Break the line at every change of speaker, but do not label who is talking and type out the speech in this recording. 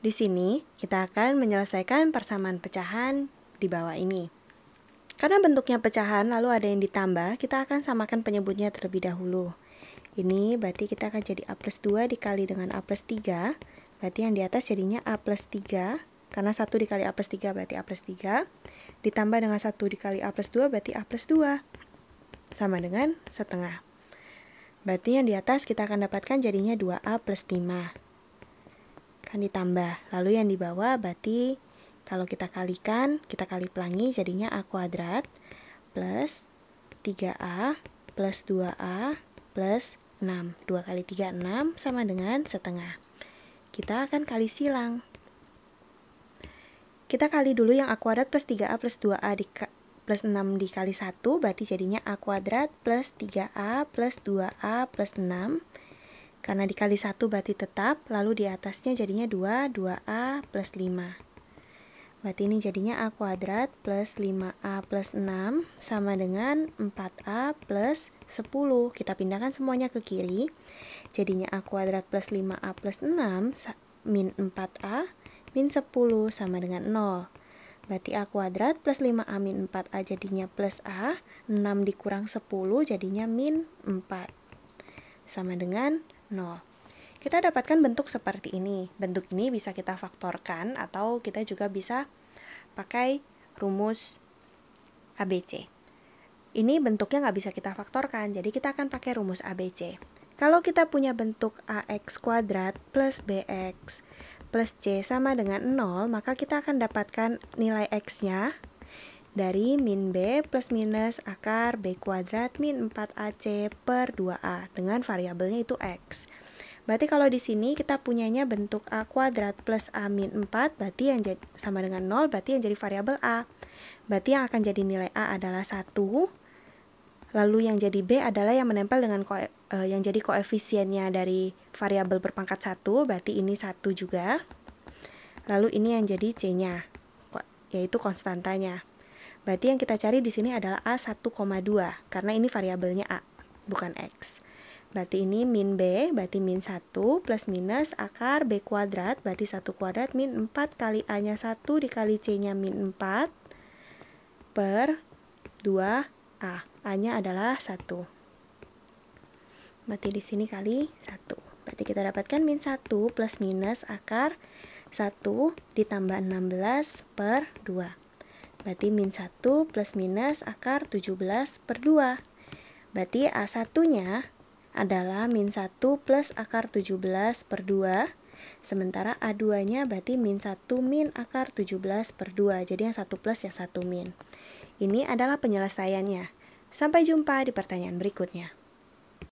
Di sini, kita akan menyelesaikan persamaan pecahan di bawah ini. Karena bentuknya pecahan, lalu ada yang ditambah, kita akan samakan penyebutnya terlebih dahulu. Ini berarti kita akan jadi A plus 2 dikali dengan A plus 3. Berarti yang di atas jadinya A plus 3. Karena 1 dikali A plus 3 berarti A plus 3. Ditambah dengan 1 dikali A plus 2 berarti A plus 2. Sama dengan setengah. Berarti yang di atas kita akan dapatkan jadinya 2A plus 5 kan ditambah. Lalu yang di bawah berarti kalau kita kalikan, kita kali pelangi jadinya A kuadrat plus 3A plus 2A plus 6. 2 kali 3, 6 sama dengan setengah. Kita akan kali silang. Kita kali dulu yang A kuadrat plus 3A plus 2A di, plus 6 dikali 1 berarti jadinya A kuadrat plus 3A plus 2A plus 6 karena dikali 1 berarti tetap, lalu di atasnya jadinya 2, 2A plus 5. Berarti ini jadinya A kuadrat plus 5A plus 6 sama dengan 4A plus 10. Kita pindahkan semuanya ke kiri. Jadinya A kuadrat plus 5A plus 6 min 4A min 10 sama dengan 0. Berarti A kuadrat plus 5A min 4A jadinya plus A. 6 dikurang 10 jadinya min 4. Sama dengan 0. 0. Kita dapatkan bentuk seperti ini. Bentuk ini bisa kita faktorkan atau kita juga bisa pakai rumus ABC. Ini bentuknya nggak bisa kita faktorkan, jadi kita akan pakai rumus ABC. Kalau kita punya bentuk AX kuadrat plus BX plus C sama dengan 0, maka kita akan dapatkan nilai X-nya dari min B plus minus akar B kuadrat min 4AC per 2A dengan variabelnya itu X. Berarti kalau di sini kita punyanya bentuk A kuadrat plus A min 4 berarti yang jadi, sama dengan 0 berarti yang jadi variabel A. Berarti yang akan jadi nilai A adalah 1. Lalu yang jadi B adalah yang menempel dengan ko, eh, yang jadi koefisiennya dari variabel berpangkat 1 berarti ini 1 juga. Lalu ini yang jadi C-nya yaitu konstantanya. Berarti yang kita cari di sini adalah A 1,2 karena ini variabelnya A, bukan X. Berarti ini min B, berarti min 1 plus minus akar B kuadrat, berarti 1 kuadrat min 4 kali A-nya 1 dikali C-nya min 4 per 2A. A-nya adalah 1. Berarti di sini kali 1. Berarti kita dapatkan min 1 plus minus akar 1 ditambah 16 per 2. Berarti min 1 plus minus akar 17 per 2. Berarti A1-nya adalah min 1 plus akar 17 per 2 Sementara A2-nya berarti min 1 min akar 17 per 2 Jadi yang 1 plus yang 1 min Ini adalah penyelesaiannya Sampai jumpa di pertanyaan berikutnya